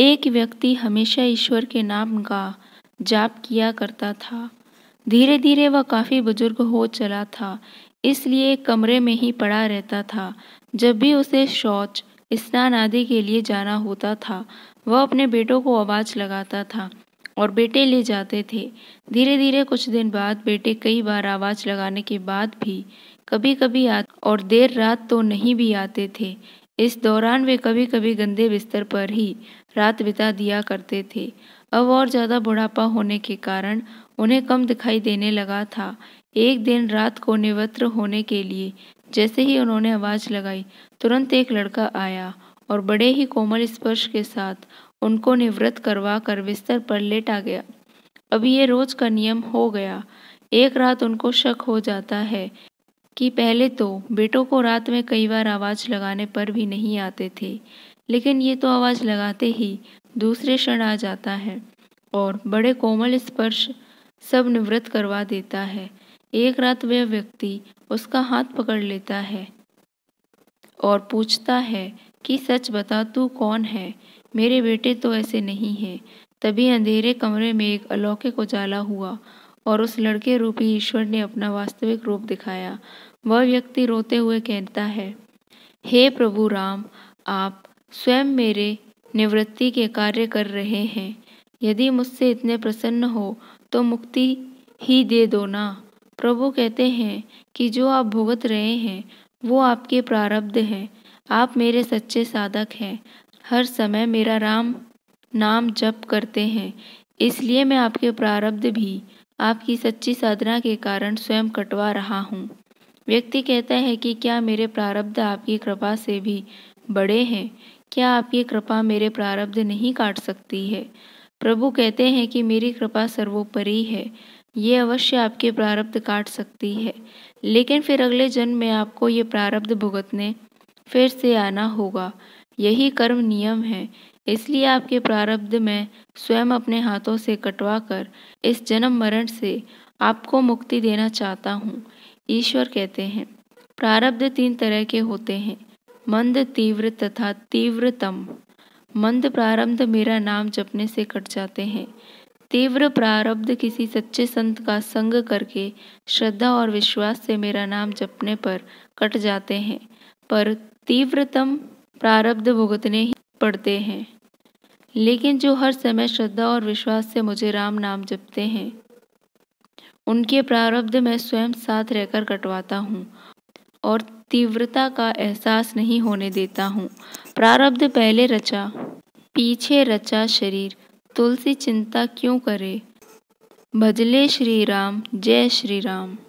एक व्यक्ति हमेशा ईश्वर के नाम का जाप किया करता था धीरे धीरे वह काफ़ी बुजुर्ग हो चला था इसलिए कमरे में ही पड़ा रहता था जब भी उसे शौच स्नान आदि के लिए जाना होता था वह अपने बेटों को आवाज़ लगाता था और बेटे ले जाते थे धीरे धीरे कुछ दिन बाद बेटे कई बार आवाज़ लगाने के बाद भी कभी कभी आते और देर रात तो नहीं भी आते थे इस दौरान वे कभी कभी गंदे बिस्तर पर ही रात बिता दिया करते थे अब और ज़्यादा बुढ़ापा होने के कारण उन्हें कम दिखाई देने लगा था एक दिन रात को निवत्र होने के लिए जैसे ही उन्होंने आवाज़ लगाई तुरंत एक लड़का आया और बड़े ही कोमल स्पर्श के साथ उनको निवृत्त करवा कर बिस्तर पर लेटा गया अब ये रोज का नियम हो गया एक रात उनको शक हो जाता है कि पहले तो बेटों को रात में कई बार आवाज़ लगाने पर भी नहीं आते थे लेकिन ये तो आवाज़ लगाते ही दूसरे क्षण आ जाता है और बड़े कोमल स्पर्श सब निवृत्त करवा देता है एक रात वह व्यक्ति उसका हाथ पकड़ लेता है और पूछता है कि सच बता तू कौन है मेरे बेटे तो ऐसे नहीं हैं तभी अंधेरे कमरे में एक अलौकिक उजाला हुआ और उस लड़के रूपी ईश्वर ने अपना वास्तविक रूप दिखाया वह व्यक्ति रोते हुए कहता है हे प्रभु राम आप स्वयं मेरे निवृत्ति के कार्य कर रहे हैं यदि मुझसे इतने प्रसन्न हो तो मुक्ति ही दे दो ना प्रभु कहते हैं कि जो आप भुगत रहे हैं वो आपके प्रारब्ध हैं आप मेरे सच्चे साधक हैं हर समय मेरा राम नाम जप करते हैं इसलिए मैं आपके प्रारब्ध भी आपकी सच्ची साधना के कारण स्वयं कटवा रहा हूँ व्यक्ति कहता है कि क्या मेरे प्रारब्ध आपकी कृपा से भी बड़े हैं क्या आपकी कृपा मेरे प्रारब्ध नहीं काट सकती है प्रभु कहते हैं कि मेरी कृपा सर्वोपरि है ये अवश्य आपके प्रारब्ध काट सकती है लेकिन फिर अगले जन्म में आपको ये प्रारब्ध भुगतने फिर से आना होगा यही कर्म नियम है इसलिए आपके प्रारब्ध में स्वयं अपने हाथों से कटवा कर इस जन्म मरण से आपको मुक्ति देना चाहता हूँ ईश्वर कहते हैं प्रारब्ध तीन तरह के होते हैं मंद तीव्र तथा तीव्रतम मंद प्रारब्ध मेरा नाम जपने से कट जाते हैं तीव्र प्रारब्ध किसी सच्चे संत का संग करके श्रद्धा और विश्वास से मेरा नाम जपने पर कट जाते हैं पर तीव्रतम प्रारब्ध भुगतने ही पड़ते हैं लेकिन जो हर समय श्रद्धा और विश्वास से मुझे राम नाम जपते हैं उनके प्रारब्ध मैं स्वयं साथ रहकर कटवाता हूँ और तीव्रता का एहसास नहीं होने देता हूँ प्रारब्ध पहले रचा पीछे रचा शरीर तुलसी चिंता क्यों करे भजले श्री राम जय श्री राम